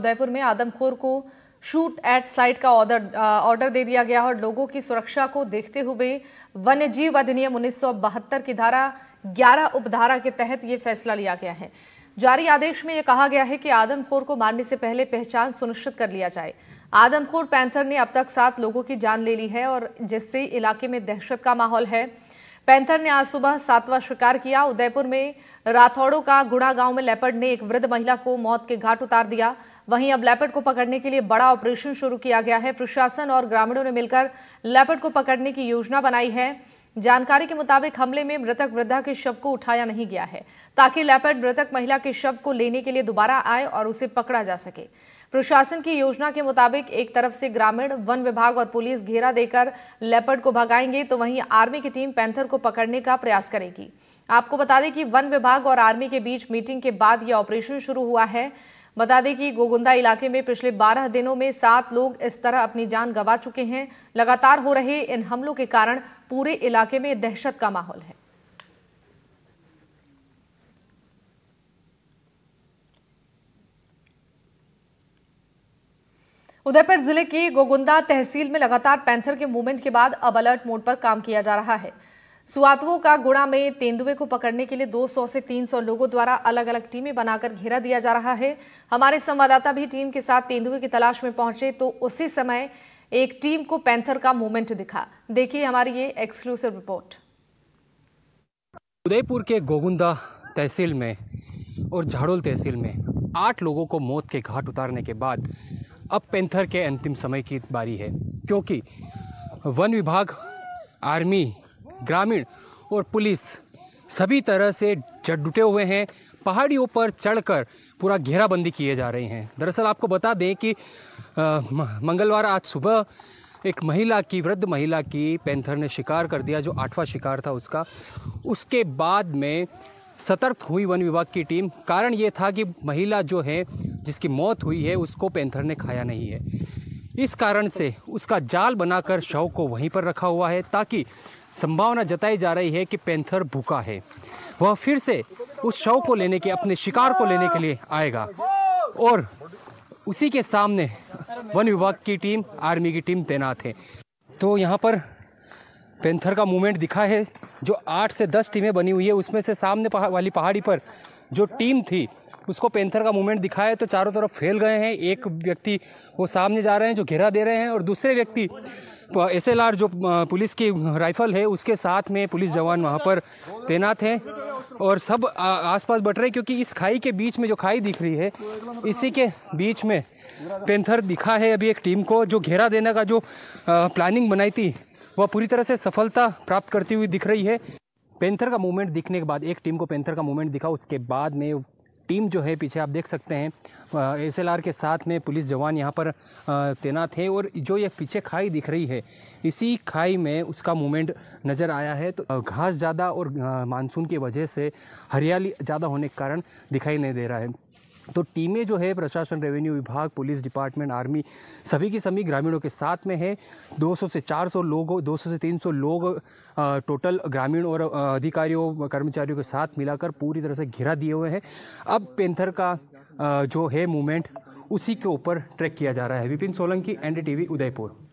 उदयपुर में आदमखोर को शूट एट साइट का ऑर्डर ऑर्डर दे दिया गया और लोगों की सुरक्षा को देखते हुए वन्य जीव अधिनियम उन्नीस की धारा 11 उपधारा के तहत ये फैसला लिया गया है जारी आदेश में यह कहा गया है कि आदमखोर को मारने से पहले पहचान सुनिश्चित कर लिया जाए आदमखोर पैंथर ने अब तक सात लोगों की जान ले ली है और जिससे इलाके में दहशत का माहौल है पैंथर ने आज सुबह सातवां शिकार किया उदयपुर में राठौड़ों का गुड़ा गांव में लेपर्ड ने एक वृद्ध महिला को मौत के घाट उतार दिया वहीं अब लैपट को पकड़ने के लिए बड़ा ऑपरेशन शुरू किया गया है प्रशासन और ग्रामीणों ने मिलकर लैपट को पकड़ने की योजना बनाई है जानकारी के मुताबिक हमले में मृतक वृद्धा के शव को उठाया नहीं गया है ताकि लैपट मृतक महिला के शव को लेने के लिए दोबारा आए और उसे पकड़ा जा सके प्रशासन की योजना के मुताबिक एक तरफ से ग्रामीण वन विभाग और पुलिस घेरा देकर लेपर्ड को भगाएंगे तो वहीं आर्मी की टीम पैंथर को पकड़ने का प्रयास करेगी आपको बता दें कि वन विभाग और आर्मी के बीच मीटिंग के बाद यह ऑपरेशन शुरू हुआ है बता दें कि गोगुंदा इलाके में पिछले 12 दिनों में सात लोग इस तरह अपनी जान गंवा चुके हैं लगातार हो रहे इन हमलों के कारण पूरे इलाके में दहशत का माहौल है उदयपुर जिले के गोगुंदा तहसील में लगातार पैंथर के मूवमेंट के बाद अब अलर्ट मोड पर काम किया जा रहा है सुआतवों का गुड़ा में तेंदुए को पकड़ने के लिए 200 से 300 लोगों द्वारा अलग अलग टीमें बनाकर घेरा दिया जा रहा है हमारे संवाददाता भी टीम के साथ तेंदुए की तलाश में पहुंचे तो उसी समय एक टीम को पैंथर का मूवमेंट दिखा देखिए हमारी ये एक्सक्लूसिव रिपोर्ट उदयपुर के गोगुंदा तहसील में और झाड़ोल तहसील में आठ लोगों को मौत के घाट उतारने के बाद अब पैंथर के अंतिम समय की बारी है क्योंकि वन विभाग आर्मी ग्रामीण और पुलिस सभी तरह से जुटे हुए हैं पहाड़ियों पर चढ़कर पूरा घेराबंदी किए जा रहे हैं दरअसल आपको बता दें कि मंगलवार आज सुबह एक महिला की वृद्ध महिला की पैंथर ने शिकार कर दिया जो आठवां शिकार था उसका उसके बाद में सतर्क हुई वन विभाग की टीम कारण ये था कि महिला जो है जिसकी मौत हुई है उसको पैंथर ने खाया नहीं है इस कारण से उसका जाल बनाकर शव को वहीं पर रखा हुआ है ताकि संभावना जताई जा रही है कि पैंथर भूखा है वह फिर से उस शव को लेने के अपने शिकार को लेने के लिए आएगा और उसी के सामने वन विभाग की टीम आर्मी की टीम तैनात है तो यहाँ पर पेंथर का मूवमेंट दिखा है जो आठ से दस टीमें बनी हुई है उसमें से सामने पहा, वाली पहाड़ी पर जो टीम थी उसको पेंथर का मूवमेंट दिखा है तो चारों तरफ फैल गए हैं एक व्यक्ति वो सामने जा रहे हैं जो घेरा दे रहे हैं और दूसरे व्यक्ति एस जो पुलिस की राइफल है उसके साथ में पुलिस जवान वहाँ पर तैनात हैं और सब आसपास बट रहे क्योंकि इस खाई के बीच में जो खाई दिख रही है इसी के बीच में पेंथर दिखा है अभी एक टीम को जो घेरा देने का जो प्लानिंग बनाई थी वह पूरी तरह से सफलता प्राप्त करती हुई दिख रही है पेंथर का मूवमेंट दिखने के बाद एक टीम को पेंथर का मूवमेंट दिखा उसके बाद में टीम जो है पीछे आप देख सकते हैं एसएलआर के साथ में पुलिस जवान यहाँ पर तैनात है और जो ये पीछे खाई दिख रही है इसी खाई में उसका मूवमेंट नज़र आया है तो घास ज़्यादा और मानसून की वजह से हरियाली ज़्यादा होने के कारण दिखाई नहीं दे रहा है तो टीमें जो है प्रशासन रेवेन्यू विभाग पुलिस डिपार्टमेंट आर्मी सभी की सभी ग्रामीणों के साथ में है 200 से 400 लोग 200 से 300 लोग टोटल ग्रामीण और अधिकारियों कर्मचारियों के साथ मिलाकर पूरी तरह से घिरा दिए हुए हैं अब पेंथर का जो है मूवमेंट उसी के ऊपर ट्रैक किया जा रहा है विपिन सोलंकी एन डी उदयपुर